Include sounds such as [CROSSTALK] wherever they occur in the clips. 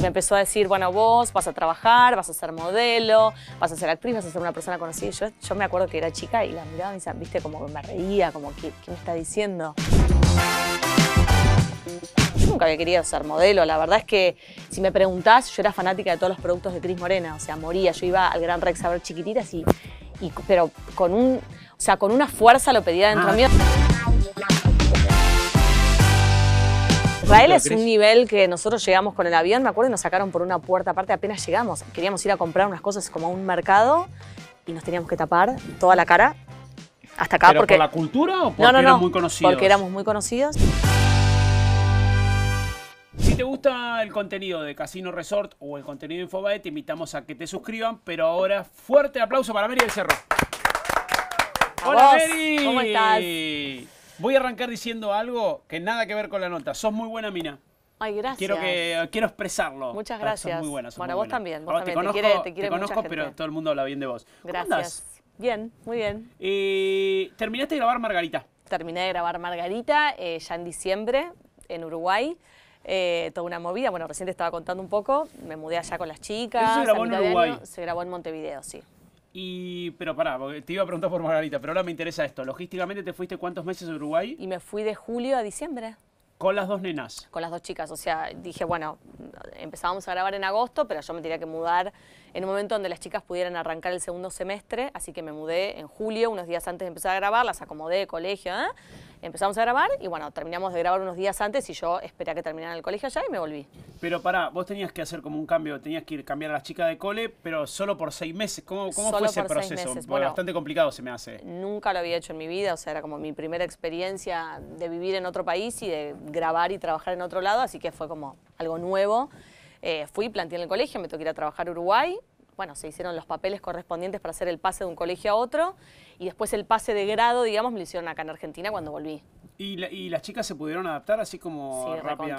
me empezó a decir, bueno, vos vas a trabajar, vas a ser modelo, vas a ser actriz, vas a ser una persona conocida. Yo, yo me acuerdo que era chica y la miraba y decía, viste, como me reía, como, ¿qué, me está diciendo? Yo nunca había querido ser modelo. La verdad es que, si me preguntás, yo era fanática de todos los productos de Cris Morena. O sea, moría. Yo iba al Gran Rex a ver chiquititas y, pero con un, o sea, con una fuerza lo pedía dentro de ah. mío. Israel es un nivel que nosotros llegamos con el avión, me acuerdo, y nos sacaron por una puerta aparte apenas llegamos. Queríamos ir a comprar unas cosas como a un mercado y nos teníamos que tapar toda la cara hasta acá. porque... por la cultura o porque no, no, no, muy conocidos? Porque éramos muy conocidos. Si te gusta el contenido de Casino Resort o el contenido de Infobae, te invitamos a que te suscriban, pero ahora fuerte aplauso para Mary del Cerro. ¡Hola, Mary! ¿Cómo estás? Voy a arrancar diciendo algo que nada que ver con la nota. Sos muy buena mina. Ay, gracias. Quiero, expresarlo. Muchas ah, gracias. Sos muy buena. Sos bueno, vos también. Vos también. Te conozco, te, te, conozco pero todo el mundo habla bien de vos. Gracias. ¿Cómo Bien, muy bien. ¿Y ¿Terminaste de grabar Margarita? Terminé de grabar Margarita eh, ya en diciembre en Uruguay. Eh, toda una movida. Bueno, recién te estaba contando un poco. Me mudé allá con las chicas. se grabó en Uruguay. se grabó en Montevideo, sí. Y, pero pará, te iba a preguntar por Margarita, pero ahora me interesa esto. Logísticamente, ¿te fuiste cuántos meses a Uruguay? Y me fui de julio a diciembre. Con las dos nenas. Con las dos chicas, o sea, dije, bueno, empezábamos a grabar en agosto, pero yo me tenía que mudar en un momento donde las chicas pudieran arrancar el segundo semestre, así que me mudé en julio, unos días antes de empezar a grabar, las acomodé, colegio, ¿eh? Empezamos a grabar y bueno, terminamos de grabar unos días antes y yo esperé a que terminara el colegio allá y me volví. Pero pará, vos tenías que hacer como un cambio, tenías que ir cambiar a la chica de cole, pero solo por seis meses. ¿Cómo, cómo fue ese proceso? bastante complicado se me hace. Nunca lo había hecho en mi vida, o sea, era como mi primera experiencia de vivir en otro país y de grabar y trabajar en otro lado, así que fue como algo nuevo. Eh, fui, planteé en el colegio, me tocó ir a trabajar a Uruguay. Bueno, se hicieron los papeles correspondientes para hacer el pase de un colegio a otro y después el pase de grado, digamos, me lo hicieron acá en Argentina cuando volví. ¿Y, las chicas se pudieron adaptar así como sí,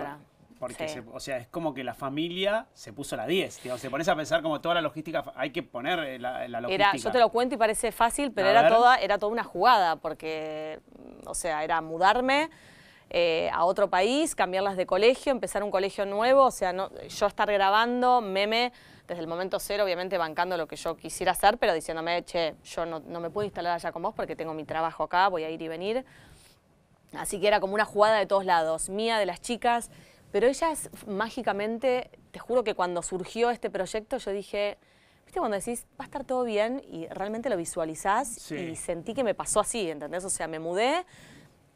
Porque, o sea, es como que la familia se puso la 10. Se se pones a pensar como toda la logística, hay que poner eh, la, logística. yo te lo cuento y parece fácil, pero era toda, era toda una jugada, porque, mm, o sea, era mudarme eh, a otro país, cambiarlas de colegio, empezar un colegio nuevo, o sea, no, yo estar grabando, meme desde el momento cero, obviamente bancando lo que yo quisiera hacer, pero diciéndome, che, yo no, me puedo instalar allá con vos porque tengo mi trabajo acá, voy a ir y venir. Así que era como una jugada de todos lados, mía, de las chicas, pero ellas mágicamente, te juro que cuando surgió este proyecto yo dije, viste cuando decís, va a estar todo bien y realmente lo visualizás y sentí que me pasó así, ¿entendés? O sea, me mudé,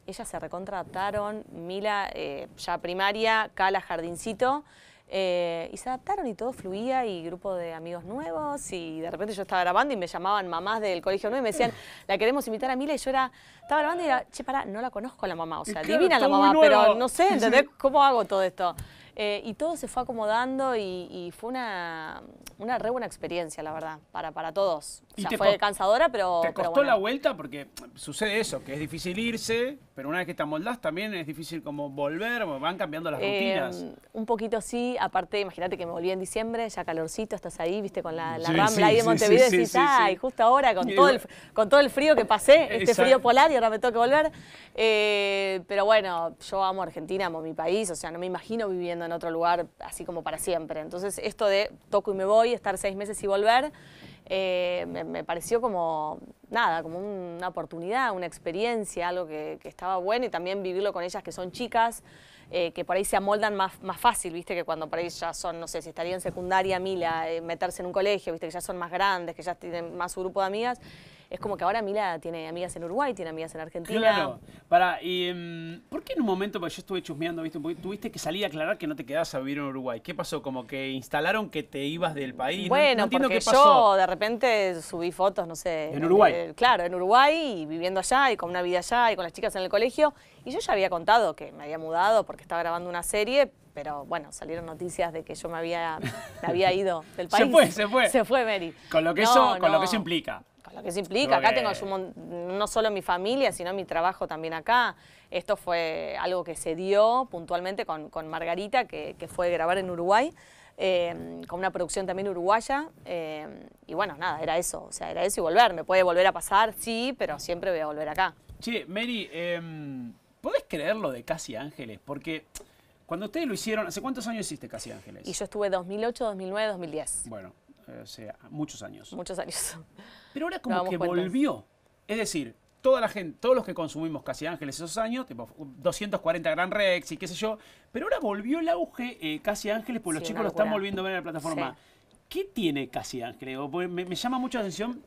ellas se recontrataron, Mila eh, ya primaria, Cala jardincito. Eh, y se adaptaron y todo fluía y grupo de amigos nuevos y de repente yo estaba grabando y me llamaban mamás del colegio nuevo y me decían, [LAUGHS] la queremos invitar a Mila y yo era, estaba grabando y era, che, pará, no la conozco la mamá, o sea, adivina la mamá, pero no sé, [LAUGHS] ¿entendés cómo hago todo esto? Eh, y todo se fue acomodando y, fue una, re buena experiencia, la verdad, para, para todos fue cansadora, pero. Te costó la vuelta porque sucede eso, que es difícil irse, pero una vez que te amoldás también es difícil como volver, van cambiando las eh, rutinas. Un poquito sí, aparte, imagínate que me volví en diciembre, ya calorcito, estás ahí, viste, con la, rambla ahí de Montevideo y decís, ay, justo ahora, con, todo el, con todo el frío que pasé, este frío polar y ahora me tengo que volver. Eh, pero bueno, yo amo Argentina, amo mi país, o sea, no me imagino viviendo en otro lugar así como para siempre. Entonces, esto de toco y me voy, estar seis meses y volver. Eh, me, pareció como, nada, como una oportunidad, una experiencia, algo que, estaba bueno y también vivirlo con ellas que son chicas, eh, que por ahí se amoldan más, más fácil, viste, que cuando por ahí ya son, no sé, si estaría en secundaria, Mila, eh, meterse en un colegio, viste, que ya son más grandes, que ya tienen más su grupo de amigas. Es como que ahora Mila tiene amigas en Uruguay, tiene amigas en Argentina. Claro. Para, y, em, ¿Por qué en un momento, porque yo estuve chusmeando, ¿viste? tuviste que salir a aclarar que no te quedabas a vivir en Uruguay? ¿Qué pasó? Como que instalaron que te ibas del país. Bueno, no, entiendo porque yo de repente subí fotos, no sé. ¿En Uruguay? Eh, claro, en Uruguay y viviendo allá y con una vida allá y con las chicas en el colegio. Y yo ya había contado que me había mudado porque estaba grabando una serie, pero bueno, salieron noticias de que yo me había, había ido del [LAUGHS] país. se fue, se fue. Se fue, Mary. Con lo que, eso, Con lo que eso implica lo que se implica. Acá tengo yo no solo mi familia, sino mi trabajo también acá. Esto fue algo que se dio puntualmente con, Margarita, que, que fue grabar en Uruguay. Em, con una producción también uruguaya. Em, y bueno, nada, era eso, o sea, era eso y volver. Me puede volver a pasar, sí, pero siempre voy a volver acá. Sí, Mary, em, ¿podés creer lo de Casi Ángeles? Porque cuando ustedes lo hicieron, ¿hace cuántos años hiciste Casi Ángeles? Y yo estuve 2008, 2009, 2010. Bueno, muchos años. Muchos años. Pero ahora como que volvió. Es decir, toda la gente, todos los que consumimos Casi Ángeles esos años, tipo 240 Gran Rex y qué sé yo, pero ahora volvió el auge eh, Casi Ángeles porque los chicos lo están volviendo a ver en la plataforma. ¿Qué tiene Casi Ángeles? Pues, me, me, llama mucho la atención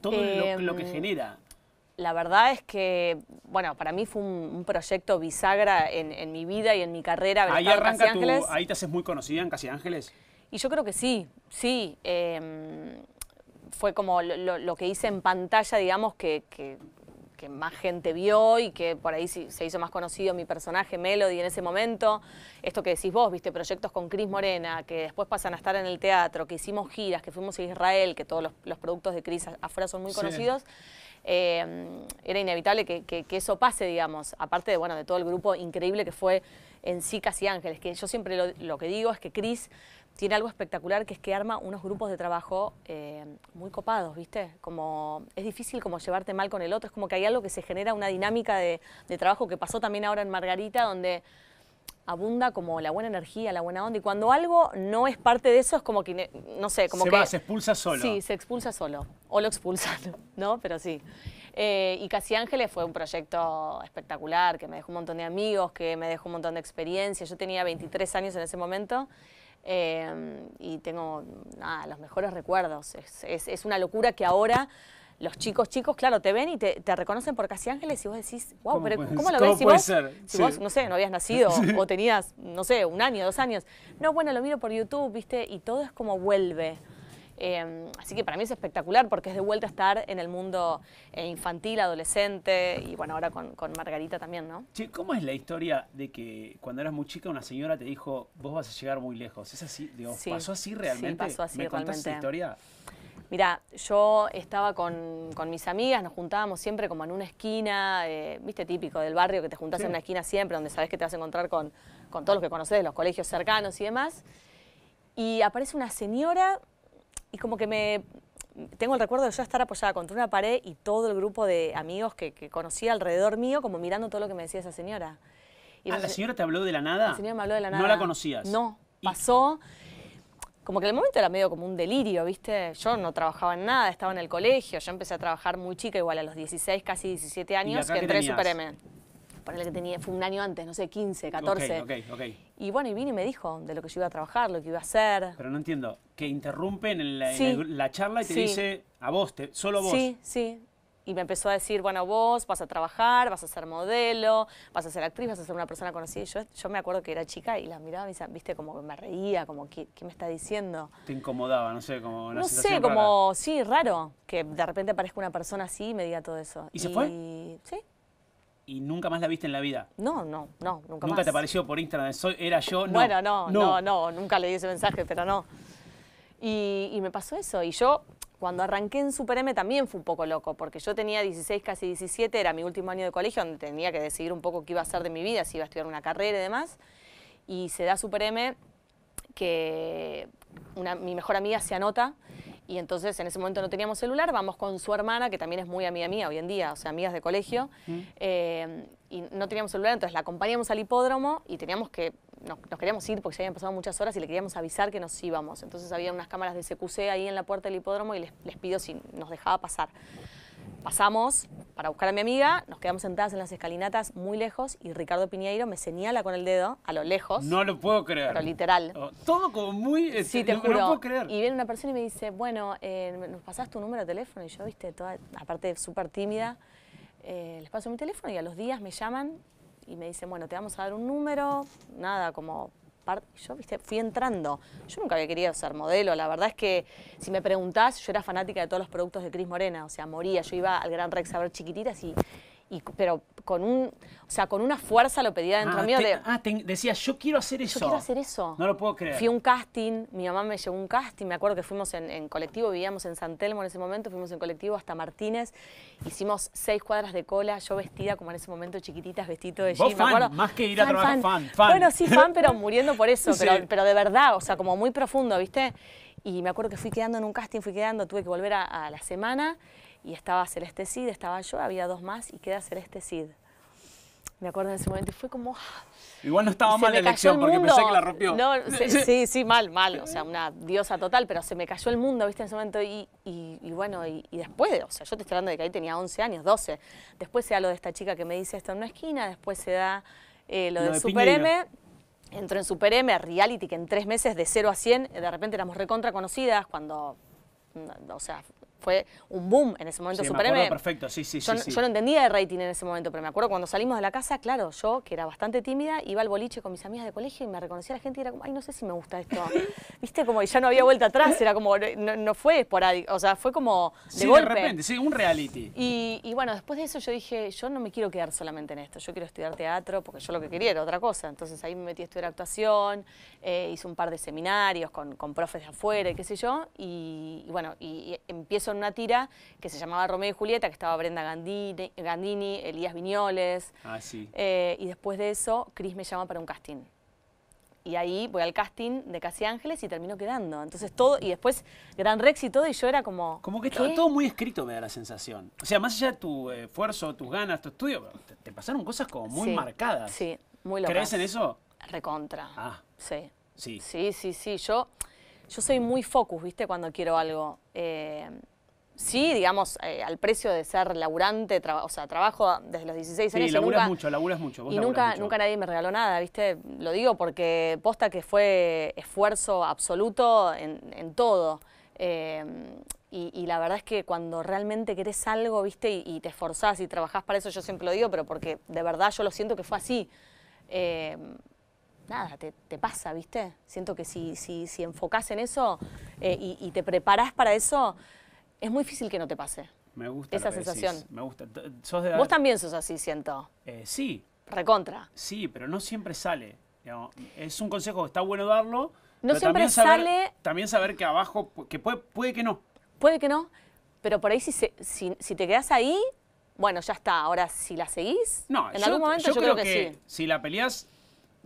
todo em, lo, que genera. La verdad es que, bueno, para mí fue un, proyecto bisagra en, mi vida y en mi carrera. Ahí arranca ahí te haces muy conocida en Casi Ángeles. Y yo creo que sí, sí. Em, fue como lo, que hice en pantalla, digamos, que, más gente vio y que por ahí se hizo más conocido mi personaje, Melody, en ese momento. Esto que decís vos, viste, proyectos con Cris Morena, que después pasan a estar en el teatro, que hicimos giras, que fuimos a Israel, que todos los, productos de Cris afuera son muy conocidos. Em, era inevitable que, eso pase, digamos, aparte de, bueno, de todo el grupo increíble que fue en sí y Ángeles, que yo siempre lo, lo que digo es que Cris tiene algo espectacular que es que arma unos grupos de trabajo eh, muy copados, ¿viste? Como es difícil como llevarte mal con el otro, es como que hay algo que se genera una dinámica de, trabajo que pasó también ahora en Margarita, donde abunda como la buena energía, la buena onda. Y cuando algo no es parte de eso, es como que, no sé, como se que... Va, se expulsa solo. Sí, se expulsa solo. O lo expulsan, [LAUGHS] ¿no? Pero sí. Eh, y Casi Ángeles fue un proyecto espectacular, que me dejó un montón de amigos, que me dejó un montón de experiencia. Yo tenía 23 años en ese momento Em, y tengo nada, los mejores recuerdos. Es, una locura que ahora los chicos, chicos, claro, te ven y te, reconocen por Casi Ángeles y vos decís, wow, pero ¿cómo lo ves? si, vos, no sé, no habías nacido [LAUGHS] o tenías, no sé, un año, dos años. No, bueno, lo miro por YouTube, ¿viste? Y todo es como vuelve. Em, así que para mí es espectacular porque es de vuelta a estar en el mundo eh, infantil, adolescente y bueno, ahora con, Margarita también, ¿no? Sí, ¿cómo es la historia de que cuando eras muy chica una señora te dijo, vos vas a llegar muy lejos? ¿Es así? ¿Pasó así realmente? Sí, pasó así ¿Me contás Esa historia? Mira, yo estaba con, mis amigas, nos juntábamos siempre como en una esquina, eh, viste, típico del barrio, que te juntás en una esquina siempre, donde sabes que te vas a encontrar con, con todos los que conoces, los colegios cercanos y demás. Y aparece una señora es como que me tengo el recuerdo de yo estar apoyada contra una pared y todo el grupo de amigos que, conocía alrededor mío como mirando todo lo que me decía esa señora. ah, ¿la señora te habló de la nada? La señora me habló de la nada. ¿No la conocías? No, pasó. Como que en el momento era medio como un delirio, ¿viste? Yo no trabajaba en nada, estaba en el colegio, yo empecé a trabajar muy chica, igual a los 16, casi 17 años, que entré Super M el que tenía, fue un año antes, no sé, 15, 14. Ok, ok, Y bueno, y vine y me dijo de lo que yo iba a trabajar, lo que iba a hacer. Pero no entiendo, que interrumpe en la, charla y te dice a vos, te, solo vos. Sí, sí. Y me empezó a decir, bueno, vos vas a trabajar, vas a ser modelo, vas a ser actriz, vas a ser una persona conocida. Y yo, yo me acuerdo que era chica y la miraba y me decía, viste, como me reía, como, ¿qué, me está diciendo? Te incomodaba, no sé, como una No sé, como, sí, raro, que de repente aparezca una persona así y me diga todo eso. ¿Y, y se fue? Sí y nunca más la viste en la vida. No, no, no, nunca, ¿Nunca te apareció por Instagram, era yo, no. Bueno, no, no, no, nunca le di ese mensaje, pero no. Y, me pasó eso. Y yo, cuando arranqué en Super M, también fue un poco loco, porque yo tenía 16, casi 17, era mi último año de colegio, donde tenía que decidir un poco qué iba a hacer de mi vida, si iba a estudiar una carrera y demás. Y se da Super M que mi mejor amiga se anota y entonces en ese momento no teníamos celular, vamos con su hermana, que también es muy amiga mía hoy en día, o sea, amigas de colegio, eh, y no teníamos celular, entonces la acompañamos al hipódromo y teníamos que, nos, queríamos ir porque se habían pasado muchas horas y le queríamos avisar que nos íbamos. Entonces había unas cámaras de CQC ahí en la puerta del hipódromo y les, les pido si nos dejaba pasar. Pasamos para buscar a mi amiga, nos quedamos sentadas en las escalinatas muy lejos y Ricardo Piñeiro me señala con el dedo a lo lejos. No lo puedo creer. Pero literal. Oh, todo como muy... Eh, sí, te juro. puedo creer. Y viene una persona y me dice, bueno, eh, ¿nos pasás tu número de teléfono? Y yo, viste, toda, aparte súper tímida, eh, les paso mi teléfono y a los días me llaman y me dicen, bueno, te vamos a dar un número, nada, como yo ¿viste? fui entrando. Yo nunca había querido ser modelo. La verdad es que, si me preguntás, yo era fanática de todos los productos de Cris Morena. O sea, moría. Yo iba al Gran Rex a ver chiquititas y pero con un, o sea, con una fuerza lo pedía dentro ah, mío. de, ah, decía, yo quiero hacer eso. Yo quiero hacer eso. No lo puedo creer. Fui a un casting, mi mamá me llevó un casting, me acuerdo que fuimos en, colectivo, vivíamos en San Telmo en ese momento, fuimos en colectivo hasta Martínez, hicimos seis cuadras de cola, yo vestida como en ese momento chiquititas, vestido de jean, fan, Más que ir a trabajar, fan. Bueno, sí, fan, pero [LAUGHS] muriendo por eso, pero, de verdad, o sea, como muy profundo, ¿viste? Y me acuerdo que fui quedando en un casting, fui quedando, tuve que volver a la semana y estaba Celeste Cid, estaba yo, había dos más y queda Celeste Cid. Me acuerdo en ese momento y fue como... Ah, Igual no estaba mal la elección porque pensé que la rompió. [LAUGHS] sí, sí, mal, mal. O sea, una diosa total, pero se me cayó el mundo, ¿viste? En ese momento. Y, bueno, y, después, o sea, yo te estoy hablando de que ahí tenía 11 años, 12. Después se da lo de esta chica que me dice esto en una esquina, después se da eh, lo, del de, Super M. Entró en Super M, reality, que en tres meses de 0 a 100, de repente éramos recontra conocidas cuando o sea, fue un boom en ese momento. supremo. Super perfecto, sí, sí, yo, sí, Yo no entendía de rating en ese momento, pero me acuerdo cuando salimos de la casa, claro, yo, que era bastante tímida, iba al boliche con mis amigas de colegio y me reconocía la gente y era como, ay, no sé si me gusta esto. [LAUGHS] Viste, como, ya no había vuelta atrás, era como, no, no fue esporádico, o sea, fue como de sí, de repente, sí, un reality. Y, bueno, después de eso yo dije, yo no me quiero quedar solamente en esto, yo quiero estudiar teatro, porque yo lo que quería era otra cosa. Entonces ahí me metí a estudiar actuación, eh, hice un par de seminarios con, con profes de afuera y qué sé yo, y, bueno, y empiezo en una tira que se llamaba Romeo y Julieta, que estaba Brenda Gandini, Elías Viñoles. Ah, sí. Eh, y después de eso, Cris me llama para un casting. Y ahí voy al casting de Casi Ángeles y termino quedando. Entonces todo, y después Gran Rex y todo, y yo era como. Como que estaba todo muy escrito, me da la sensación. O sea, más allá de tu esfuerzo, tus ganas, tu estudio, te, pasaron cosas como muy marcadas. Sí, muy locas. ¿Crees en eso? Recontra. Ah. Sí. Sí. Sí, sí, sí. Yo, yo soy muy focus, ¿viste? Cuando quiero algo. Eh, sí, digamos, eh, al precio de ser laburante, o sea, trabajo desde los 16 años. Sí, laburas mucho, laburas mucho. y nunca, nunca nadie me regaló nada, ¿viste? Lo digo porque posta que fue esfuerzo absoluto en, todo. Em, y, la verdad es que cuando realmente querés algo, ¿viste? Y, te esforzás y trabajás para eso, yo siempre lo digo, pero porque de verdad yo lo siento que fue así. Em, nada, te, pasa, ¿viste? Siento que si, si, si enfocás en eso eh, y, y te preparás para eso, es muy difícil que no te pase. Me gusta. Esa sensación. Me gusta. Vos también sos así, siento. Eh, sí. Recontra. Sí, pero no siempre sale. Es un consejo que está bueno darlo. No siempre sale. También saber que abajo, que puede, puede que no. Puede que no, pero por ahí si, si, te quedas ahí, bueno, ya está. Ahora, si la seguís, no, en algún momento yo, creo, que, sí. Si la peleas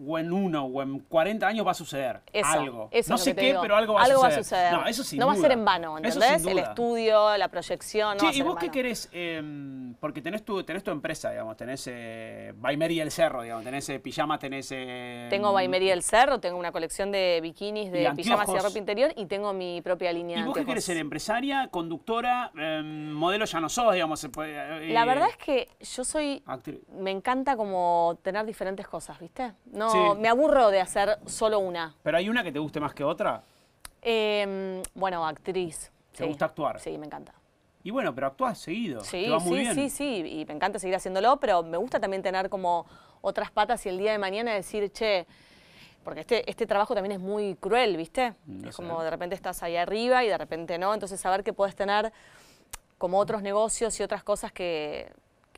o en uno o en 40 años va a suceder algo. no sé qué, pero algo va a suceder. No, eso no va a ser en vano, ¿entendés? El estudio, la proyección. No ¿y vos qué querés? Em, porque tenés tu, tenés tu empresa, digamos, tenés eh, y El Cerro, digamos, tenés eh, pijamas, tenés. Eh, tengo tengo mm, y El Cerro, tengo una colección de bikinis, de pijamas y ropa interior y tengo mi propia línea. ¿Y vos qué querés ser? ¿Empresaria, conductora, em, modelo ya no sos, digamos? Eh, la verdad es que yo soy. Me encanta como tener diferentes cosas, ¿viste? No, me aburro de hacer solo una. ¿Pero hay una que te guste más que otra? Em, bueno, actriz. ¿Te gusta actuar? Sí, me encanta. Y bueno, pero actúas seguido. Sí, sí, sí, sí. Y me encanta seguir haciéndolo, pero me gusta también tener como otras patas y el día de mañana decir, che, porque este, este trabajo también es muy cruel, ¿viste? Mm, es como de repente estás ahí arriba y de repente no. Entonces, saber que puedes tener como otros negocios y otras cosas que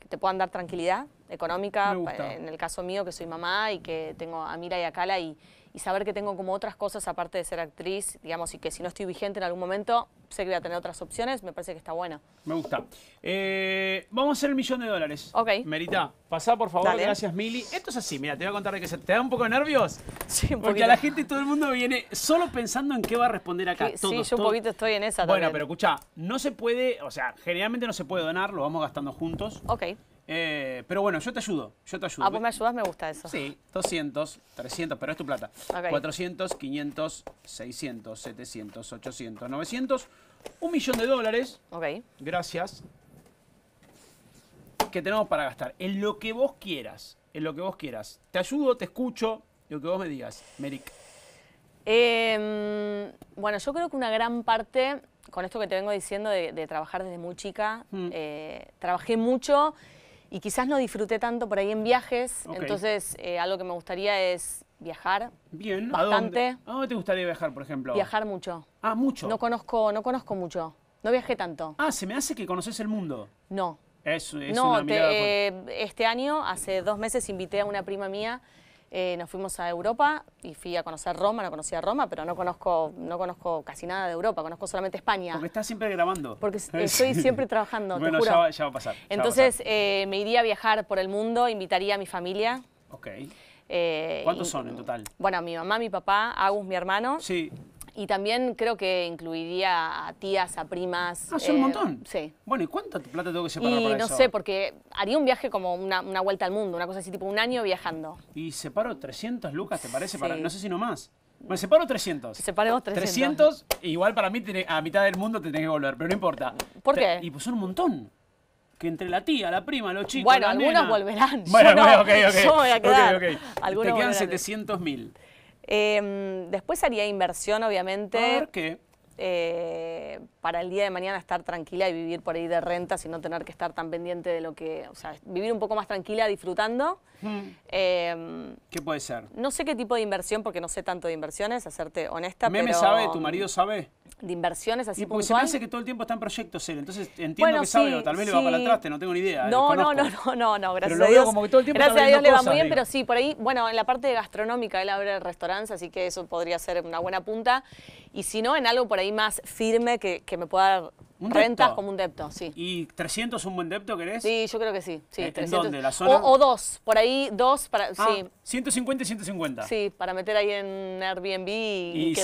te puedan dar tranquilidad económica, en el caso mío que soy mamá y que tengo a Mira y a Cala y, y saber que tengo como otras cosas aparte de ser actriz, digamos, y que si no estoy vigente en algún momento, sé que voy a tener otras opciones, me parece que está buena. Me gusta. Eh, vamos a hacer el millón de dólares. Ok. Merita, pasa, por favor, gracias Mili. Esto es así, mira, te voy a contar de que se te da un poco de nervios. Sí, un Porque a la gente y todo el mundo viene solo pensando en qué va a responder acá. Sí, yo un poquito estoy en esa bueno, pero escucha, no se puede, o sea, generalmente no se puede donar, lo vamos gastando juntos. Ok. Eh, pero bueno, yo te ayudo, yo te ayudo. Ah, pues me ayudas, me gusta eso. Sí, 200, 300, pero es tu plata. 400, 500, 600, 700, 800, 900, un millón de dólares. Ok. Gracias. Que tenemos para gastar en lo que vos quieras, en lo que vos quieras. Te ayudo, te escucho, lo que vos me digas, Meric em, bueno, yo creo que una gran parte, con esto que te vengo diciendo de, trabajar desde muy chica, mm. eh, trabajé mucho y quizás no disfruté tanto por ahí en viajes, entonces eh, algo que me gustaría es viajar. Bien, bastante. ¿A dónde? te gustaría viajar, por ejemplo? Viajar mucho. Ah, mucho. No conozco, no conozco mucho. No viajé tanto. Ah, se me hace que conoces el mundo. No. Es, eh, este año, hace dos meses, invité a una prima mía eh, nos fuimos a Europa y fui a conocer Roma, no conocía Roma, pero no conozco, no conozco casi nada de Europa, conozco solamente España. Porque estás siempre grabando. Porque [LAUGHS] estoy siempre trabajando, bueno, Ya, va, a pasar. Entonces eh, me iría a viajar por el mundo, invitaría a mi familia. Ok. Eh, ¿Cuántos son en total? Bueno, mi mamá, mi papá, Agus, mi hermano. Sí. Y también creo que incluiría a tías, a primas. Ah, son un eh, montón. Sí. Bueno, ¿y cuánta plata tengo que separar y no sé, porque haría un viaje como una, vuelta al mundo, una cosa así, tipo un año viajando. ¿Y separo 300 lucas, te parece? no sé si no más. Me separo 300. Separemos 300. 300, igual para mí a mitad del mundo te tenés que volver, pero no importa. ¿Por qué? y pues son un montón. Que entre la tía, la prima, los chicos. Bueno, algunos volverán. Bueno, bueno, ok, ok. voy a quedar. Te quedan 700 mil. Em, después haría inversión, obviamente para el día de mañana estar tranquila y vivir por ahí de renta, sin no tener que estar tan pendiente de lo que, o sea, vivir un poco más tranquila, disfrutando. ¿Qué puede ser? No sé qué tipo de inversión, porque no sé tanto de inversiones, hacerte honesta. ¿Meme sabe? ¿Tu marido sabe? De inversiones así. Y porque se me que todo el tiempo está en proyectos él, entonces entiendo que sabe, o tal vez le va para el traste no tengo ni idea. No, no, no, no, no, gracias pero a Dios. Lo veo como que todo el tiempo gracias a Dios le va muy bien, pero sí, por ahí, bueno, en la parte gastronómica él abre restaurantes, así que eso podría ser una buena punta y si no, en algo por ahí más firme que, que me pueda dar rentas como un depto, sí. ¿Y 300 un buen depto querés? Sí, yo creo que sí. Eh, dónde? O, dos, por ahí dos para, 150 ah, y 150. Sí, para meter ahí en Airbnb y, que,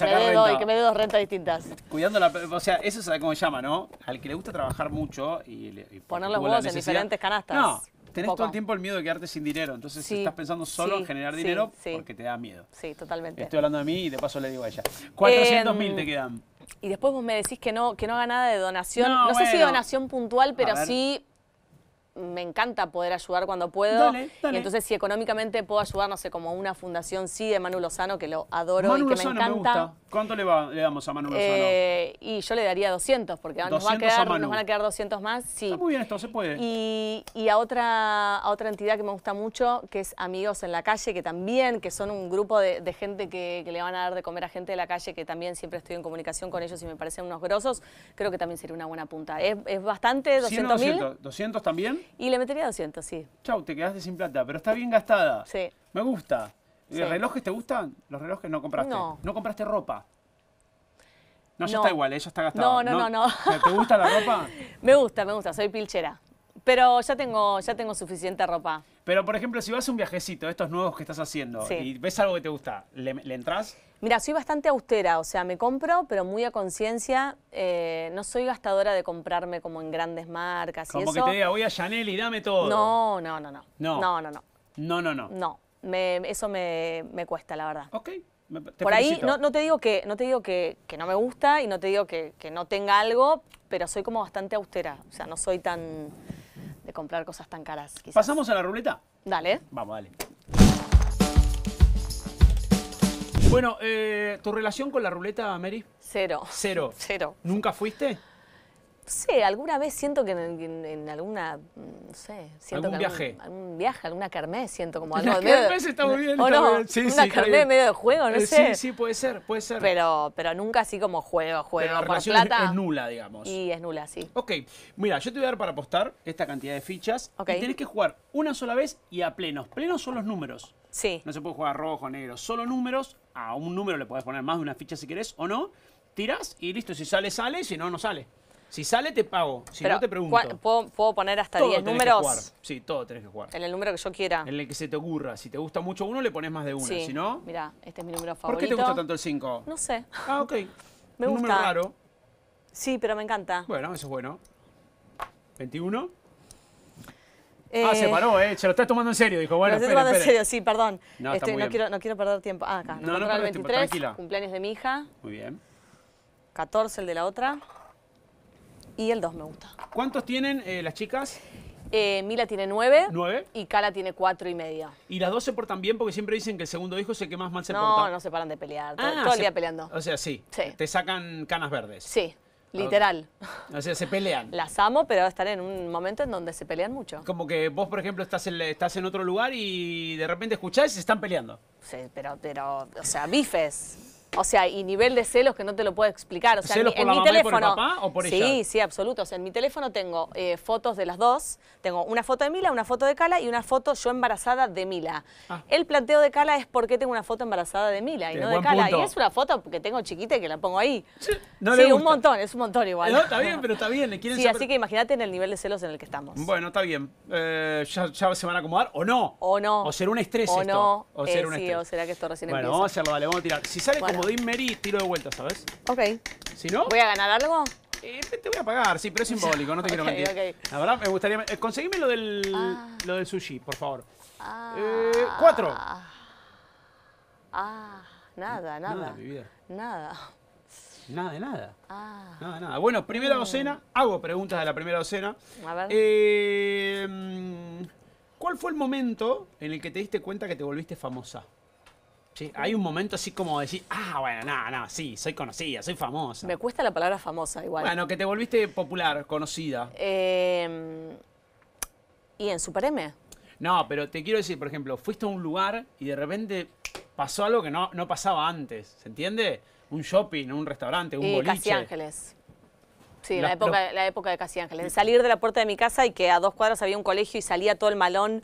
me dé dos, rentas distintas. Cuidando la, o sea, eso es como se llama, ¿no? Al que le gusta trabajar mucho y... Poner los huevos en diferentes canastas. No, tenés todo el tiempo el miedo de quedarte sin dinero. Entonces si estás pensando solo en generar dinero porque te da miedo. Sí, totalmente. Estoy hablando de mí y de paso le digo a ella. 400 mil te em, quedan. Y después vos me decís que no, que no haga nada de donación. No, sé si donación puntual, pero sí me encanta poder ayudar cuando puedo. Y entonces si económicamente puedo ayudar, no sé, como una fundación sí de Manu Lozano, que lo adoro y que me encanta. ¿Cuánto le, va, damos a Manu Lozano? Eh, y yo le daría 200, porque nos, a quedar, nos, van a quedar 200 más. muy bien esto, se puede. Y, a, otra, a otra entidad que me gusta mucho, que es Amigos en la Calle, que también, que son un grupo de, gente que, le van a dar de comer a gente de la calle, que también siempre estoy en comunicación con ellos y me parecen unos grosos, creo que también sería una buena punta. ¿Es, bastante? ¿200 mil? 200, ¿200 también? Y le metería 200, sí. Chau, te quedaste sin plata, pero está bien gastada. Sí. Me gusta. los relojes te gustan? Los relojes no compraste. No. No compraste ropa. No, ya está igual, ella está gastada. No, no, no, no. ¿Te gusta la ropa? [LAUGHS] me gusta, me gusta, soy pilchera. Pero ya tengo, ya tengo suficiente ropa. Pero, por ejemplo, si vas a un viajecito, estos nuevos que estás haciendo, y ves algo que te gusta, ¿le, le entras? Mira, soy bastante austera, o sea, me compro, pero muy a conciencia. Eh, no soy gastadora de comprarme como en grandes marcas. Como y eso. que te diga, voy a Chanel y dame todo. No, no, no, no. No, no, no. No, no, no. No, eso me, cuesta, la verdad. Ok. Por ahí no, te digo, que no, te digo que, no me gusta y no te digo que, no tenga algo, pero soy como bastante austera. O sea, no soy tan de comprar cosas tan caras. Pasamos a la ruleta. Dale. Vamos, dale. Bueno, eh, ¿tu relación con la ruleta, Mary? Cero. Cero. [LAUGHS] Cero. ¿Nunca fuiste? Sí, alguna vez siento que en, alguna, mm, no sé, siento ¿Algún que un viaje? algún viaje, alguna siento como [LAUGHS] algo. de ¿o Sí, una sí, en medio de juego, no eh, sé. Sí, sí, puede ser, puede ser. Pero, pero nunca así como juego, juego, pero la relación Es, nula, digamos. Y es nula, sí. Ok, mira, yo te voy a dar para apostar esta cantidad de fichas. Okay. Y que jugar una sola vez y a plenos. Plenos son los números. Sí. No se puede jugar rojo, negro, solo números. A un número le podés poner más de una ficha si querés o no. Tiras y listo, si sale, sale, si no, no sale. Si sale, te pago. Si no, te pregunto. ¿puedo, poner hasta 10 números? Que jugar. Sí, todo tenés que jugar. En el número que yo quiera. En el que se te ocurra. Si te gusta mucho uno, le pones más de uno. Si no... Mirá, este es mi número favorito. ¿Por qué te gusta tanto el 5? No sé. Ah, ok. [LAUGHS] me Un gusta. número raro. Sí, pero me encanta. Bueno, eso es bueno. 21 ah, se eh, paró, ¿eh? Se lo estás tomando en serio, dijo. Bueno, lo estoy tomando en serio, sí, perdón. No, este, quiero, no, quiero, perder tiempo. Ah, acá. No, no, no el 23, tranquila. Cumpleaños de mi hija. Muy bien. 14 el de la otra. Y el 2 me gusta. ¿Cuántos tienen eh, las chicas? Eh, Mila tiene 9. 9. Y Cala tiene 4 y media. ¿Y las dos se portan bien? Porque siempre dicen que el segundo hijo es el que más mal se porta. No, no se paran de pelear. todo, ah, el día peleando. O sea, sí. sí. Te sacan canas verdes. Sí. Literal. Ah, o sea, se pelean. [LAUGHS] Las amo, pero están en un momento en donde se pelean mucho. Como que vos, por ejemplo, estás en, estás en otro lugar y de repente escuchás y se están peleando. Sí, pero, pero, o sea, bifes. O sea, y nivel de celos que no te lo puedo explicar. O sea, ¿Celos en, por mi teléfono. por papá o por ella? Sí, sí, absoluto. O sea, en mi teléfono tengo eh, fotos de las dos. Tengo una foto de Mila, una foto de Cala y una foto yo embarazada de Mila. Ah. El planteo de Cala es por qué tengo una foto embarazada de Mila y no de Cala. Y es una foto que tengo chiquita y que la pongo ahí. Sí, no un montón, es un montón igual. No, está bien, pero está bien. sí, así que imagínate en el nivel de celos en el que estamos. Bueno, está bien. Eh, ya, se van a acomodar o no. O no. O será un estrés o No. O ser eh, un estrés. o será que esto recién empieza. Bueno, vamos lo vamos a tirar. Si sale comodín Mary tiro de vuelta, ¿sabes? Ok. Si no. ¿Voy a ganar algo? Eh, te voy a pagar, sí, pero es simbólico, no te [LAUGHS] quiero mentir. La verdad, me gustaría. Eh, lo del, ah. lo del sushi, por favor. Ah. Eh, cuatro. Ah, nada, nada. Nada, Nada. Nada de nada. Ah. Nada nada. Bueno, primera mm. docena. Hago preguntas de la primera docena. A ver. Eh, mm, ¿Cuál fue el momento en el que te diste cuenta que te volviste famosa? hay un momento así como decir, ah, bueno, no, no, sí, soy conocida, soy famosa. Me cuesta la palabra famosa igual. Bueno, que te volviste popular, conocida. Em, ¿Y en Super M? No, pero te quiero decir, por ejemplo, fuiste a un lugar y de repente pasó algo que no, no pasaba antes, ¿se entiende? Un shopping, un restaurante, un y boliche. Casi Ángeles. Sí, la, época, la época de Casi Ángeles. De salir de la puerta de mi casa y que a dos cuadras había un colegio y salía todo el malón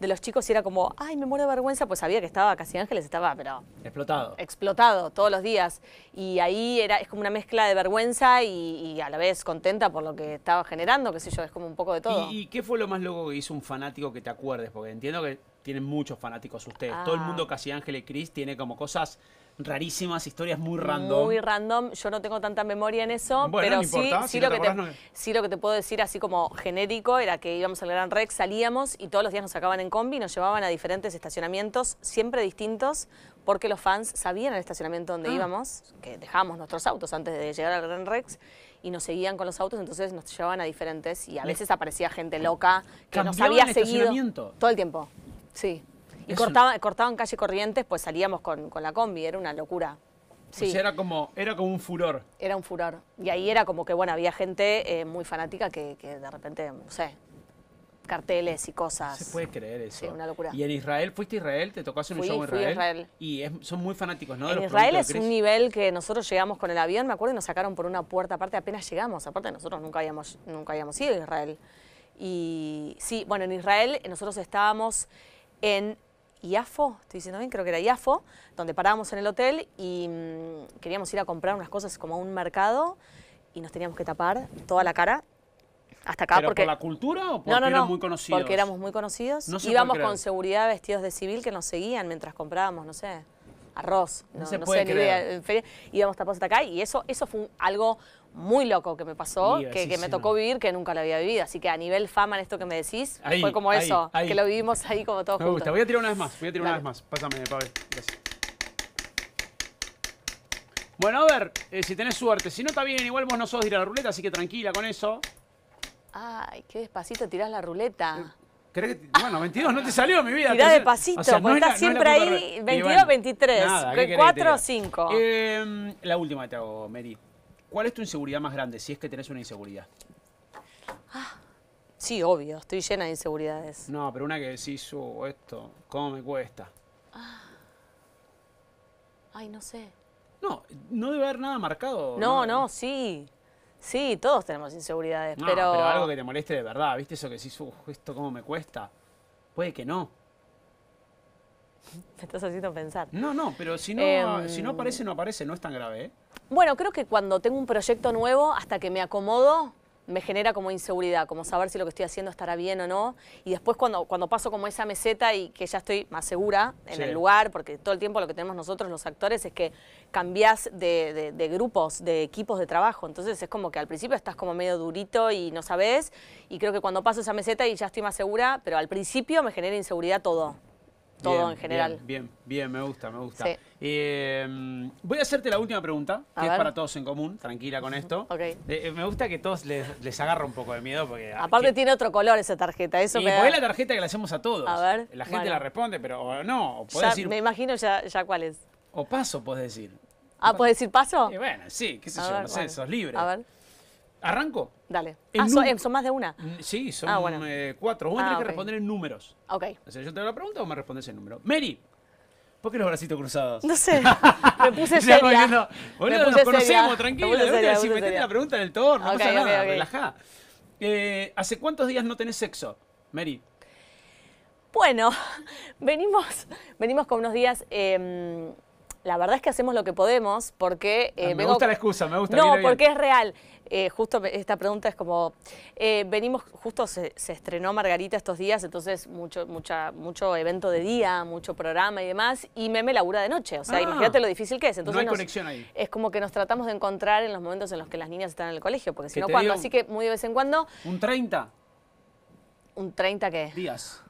de los chicos y era como, ay, me muero de vergüenza, pues sabía que estaba Casi Ángeles, estaba, pero... Explotado. Explotado todos los días. Y ahí era, es como una mezcla de vergüenza y, a la vez contenta por lo que estaba generando, qué sé yo, es como un poco de todo. ¿Y, qué fue lo más loco que hizo un fanático que te acuerdes? Porque entiendo que tienen muchos fanáticos ustedes. Ah. Todo el mundo Casi Ángeles, y Cris tiene como cosas rarísimas, historias muy random. Muy random, yo no tengo tanta memoria en eso, pero sí, sí, lo que te, sí lo que te puedo decir así como genérico era que íbamos al Gran Rex, salíamos y todos los días nos sacaban en combi, nos llevaban a diferentes estacionamientos, siempre distintos, porque los fans sabían el estacionamiento donde ah. íbamos, que dejábamos nuestros autos antes de llegar al Gran Rex, y nos seguían con los autos, entonces nos llevaban a diferentes, y a veces aparecía gente loca que nos había seguido todo el tiempo. Sí. Y cortaban calle Corrientes, pues salíamos con, la combi, era una locura. Sí. O sea, era como, era como un furor. Era un furor. Y ahí era como que, bueno, había gente eh, muy fanática que, que, de repente, no sé, carteles y cosas. se puede creer eso. Sí, una locura. Y en Israel, ¿fuiste a Israel? ¿Te tocó hacer un show en Israel? Israel? Y son muy fanáticos, ¿no? en Israel es un nivel que nosotros llegamos con el avión, me acuerdo, y nos sacaron por una puerta aparte apenas llegamos. Aparte nosotros nunca habíamos, nunca habíamos ido a Israel. Y sí, bueno, en Israel nosotros estábamos en IAFO, estoy diciendo bien, creo que era IAFO, donde parábamos en el hotel y mm, queríamos ir a comprar unas cosas como a un mercado y nos teníamos que tapar toda la cara hasta acá. porque... por la cultura o porque no, no, no, muy conocidos? Porque éramos muy conocidos. Íbamos con seguridad vestidos de civil que nos seguían mientras comprábamos, no sé arroz. No, se puede sé, creer. Ni idea. Íbamos tapados hasta acá y eso, eso fue algo muy loco que me pasó, que, me tocó vivir, que nunca lo había vivido. Así que a nivel fama en esto que me decís, fue como eso, que lo vivimos ahí como todos me Gusta. Voy a tirar una vez más, voy a tirar una vez más. Pásame, Pablo. Gracias. Bueno, a ver, eh, si tenés suerte. Si no está bien, igual vos no sos de la ruleta, así que tranquila con eso. Ay, qué despacito tirás la ruleta. Eh, bueno, 22 no te salió mi vida. [LAUGHS] Mira de pasito, o estás siempre ahí 22, 23, nada, 4, 5. Em, la última que te hago, Mary. ¿Cuál es tu inseguridad más grande, si es que tenés una inseguridad? Ah, sí, obvio, estoy llena de inseguridades. No, pero una que decís, oh, esto, ¿cómo me cuesta? Ah. Ay, no sé. No, no debe haber nada marcado. no, no sí. Sí, todos tenemos inseguridades, pero... algo que te moleste de verdad, ¿viste? Eso que decís, esto cómo me cuesta. Puede que no. [LAUGHS] me estás haciendo pensar. No, no, pero si no, em, si no aparece, no aparece, no es tan grave, ¿eh? Bueno, creo que cuando tengo un proyecto nuevo, hasta que me acomodo, me genera como inseguridad, como saber si lo que estoy haciendo estará bien o no. Y después cuando, cuando paso como esa meseta y que ya estoy más segura en el lugar, porque todo el tiempo lo que tenemos nosotros los actores es que cambiás de, de, grupos, de equipos de trabajo. Entonces es como que al principio estás como medio durito y no sabes. Y creo que cuando paso esa meseta y ya estoy más segura, pero al principio me genera inseguridad todo todo en general. Bien, bien, me gusta, me gusta. Em, voy a hacerte la última pregunta, que es para todos en común, tranquila con esto. Eh, eh, me gusta que todos les, agarra un poco de miedo. porque ah, Aparte tiene otro color esa tarjeta, eso y me la tarjeta que le hacemos a todos. A ver. La gente la responde, pero no, Me imagino ya, cuál es. O paso, puedes decir. Ah, puedes decir paso? bueno, sí, qué sé yo, no sos libre. A ver. ¿Arranco? Dale. Ah, eh, son, más de una? Mm, sí, son ah, eh, cuatro. Vos ah, tenés que responder en números. Ok. O sea, yo te hago la pregunta o me respondes en número. Mary, ¿por qué los bracitos cruzados? No sé. [LAUGHS] Me puse seria. Bueno, nos conocemos, tranquilo. Me si la pregunta en el torno, no pasa nada, relajá. Eh, ¿Hace cuántos días no tenés sexo, Mary? Bueno, [LAUGHS] venimos, venimos con unos días em, la verdad es que hacemos lo que podemos porque... Ah, eh, me gusta la excusa, me gusta. No, porque es real. Eh, justo esta pregunta es como, eh, venimos, justo se, estrenó Margarita estos días, entonces mucho, mucha, mucho evento de día, mucho programa y demás, y Meme labura de noche, o sea, ah. imagínate lo difícil que es. no hay conexión ahí. Es como que nos tratamos de encontrar en los momentos en los que las niñas están en el colegio, porque si no, ¿cuándo? Así que muy de vez en cuando... ¿Un 30? ¿Un 30 qué? Días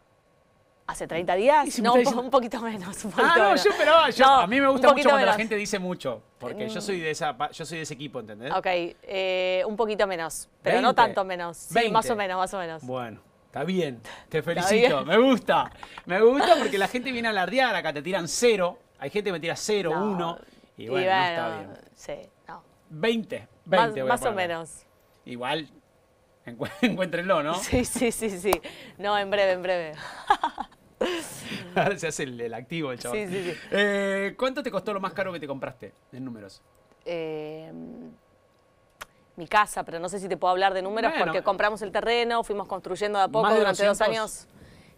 hace 30 días. no, un poquito menos. Ah, no, yo a mí me gusta mucho cuando la gente dice mucho, porque yo mm. soy de esa, yo soy de ese equipo, ¿entendés? Ok, eh, un poquito menos, pero no tanto menos. Sí, más o menos, más o menos. Bueno. Está bien, te felicito, me gusta. Me gusta [LAUGHS] porque la gente viene a alardear acá, te tiran cero. Hay gente que me tira cero, uno. Y bueno, no está bien. Sí, no. 20, 20 Más, más o menos. Igual, [LAUGHS] encuéntrenlo, ¿no? Sí, sí, sí, sí. No, en breve, en breve. [LAUGHS] [LAUGHS] se hace el, activo el chaval. Eh, ¿Cuánto te costó lo más caro que te compraste en números? Em, mi casa, pero no sé si te puedo hablar de números porque compramos el terreno, fuimos construyendo de a poco durante dos años.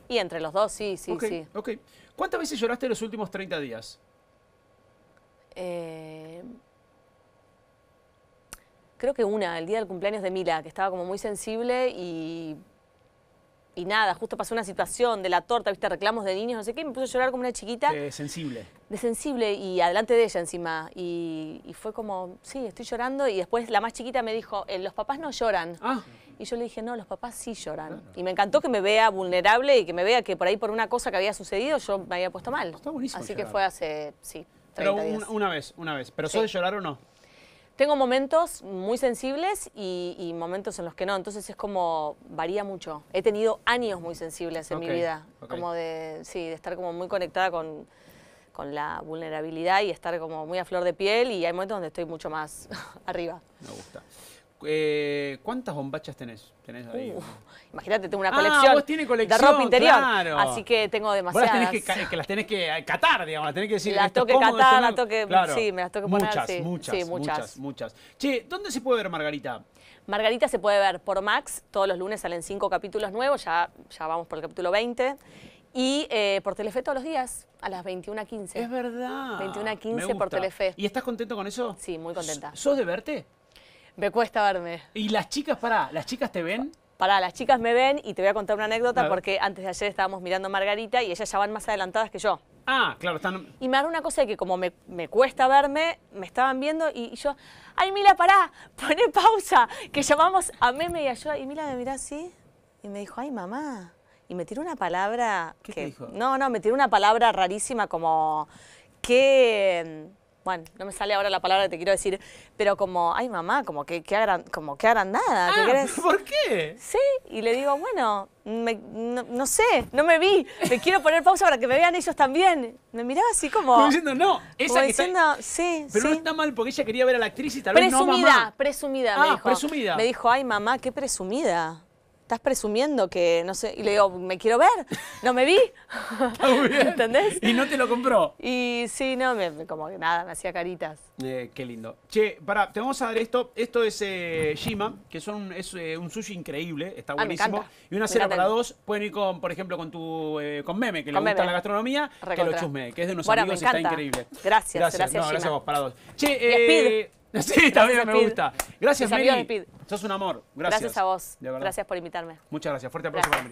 Y entre los dos, sí, sí, sí. Ok. ¿Cuántas veces lloraste en los últimos 30 días? Em, creo que una, el día del cumpleaños de Mila, que estaba como muy sensible y y nada, justo pasó una situación de la torta, viste, reclamos de niños, no sé qué, me puse a llorar como una chiquita. De sensible. De sensible y adelante de ella encima. Y, fue como, sí, estoy llorando. Y después la más chiquita me dijo, eh, los papás no lloran. Ah. Y yo le dije, no, los papás sí lloran. Ah. Y me encantó que me vea vulnerable y que me vea que por ahí por una cosa que había sucedido yo me había puesto mal. Está buenísimo. Así que fue hace, sí, 30 Pero una vez, una vez. ¿Pero sí. de llorar o no? Tengo momentos muy sensibles y, momentos en los que no, entonces es como varía mucho. He tenido años muy sensibles en mi vida, como de, sí, de estar como muy conectada con, con la vulnerabilidad y estar como muy a flor de piel y hay momentos donde estoy mucho más [LAUGHS] arriba. Me gusta. Eh, ¿Cuántas bombachas tenés? tenés ahí? imagínate, tengo una ah, colección, ah, vos tiene colección de ropa interior. Así que tengo demasiadas. Vos las tenés que, las tenés que eh, catar, digamos, las tenés que decir. Las toque catar, Sí, me las toque poner muchas, Muchas, sí, muchas, muchas, Che, ¿dónde se puede ver Margarita? Margarita se puede ver por Max, todos los lunes salen cinco capítulos nuevos, ya, vamos por el capítulo 20. Y eh, por Telefe todos los días, a las 21.15. Es verdad. 21.15 por Telefe. ¿Y estás contento con eso? Sí, muy contenta. ¿Sos de verte? Me cuesta verme. ¿Y las chicas, pará, las chicas te ven? Pará, las chicas me ven y te voy a contar una anécdota porque antes de ayer estábamos mirando a Margarita y ellas ya van más adelantadas que yo. Ah, claro, están... Y me hago una cosa de que como me, cuesta verme, me estaban viendo y, yo, ay Mila, pará, ¡Pone pausa, que llamamos a Meme y a yo. Y Mila me miró así y me dijo, ay mamá. Y me tiró una palabra... ¿Qué que, dijo? No, no, me tiró una palabra rarísima como que bueno, no me sale ahora la palabra que te quiero decir, pero como, ay mamá, como que, que, agran, como que agrandada. ¿qué ah, ¿Por qué? Sí, y le digo, bueno, no, sé, no me vi, me quiero poner pausa para que me vean ellos también. Me miraba así como... Como diciendo, no, esa como diciendo, sí, Pero no está mal porque ella quería ver a la actriz y tal vez no mamá. Presumida, presumida, ah, presumida. Me dijo, ay mamá, qué presumida estás presumiendo que, no sé, y le digo, me quiero ver, no me vi. [LAUGHS] Está ¿Entendés? Y no te lo compró. Y sí, no, me, como que nada, me hacía caritas. Eh, qué lindo. Che, pará, te vamos a dar esto. Esto es eh, Shima, que son, es eh, un sushi increíble, está ah, buenísimo. y una cera para dos, pueden ir con, por ejemplo, con tu con Meme, que le gusta la gastronomía, que lo chusme, que es de unos amigos y está increíble. Gracias, gracias. Gracias, gracias a vos, para dos. Che, [LAUGHS] Sí, también me gusta. Gracias, Meli. Sos un amor. Gracias. Gracias a vos. Gracias por invitarme. Muchas gracias. Fuerte aplauso para mí.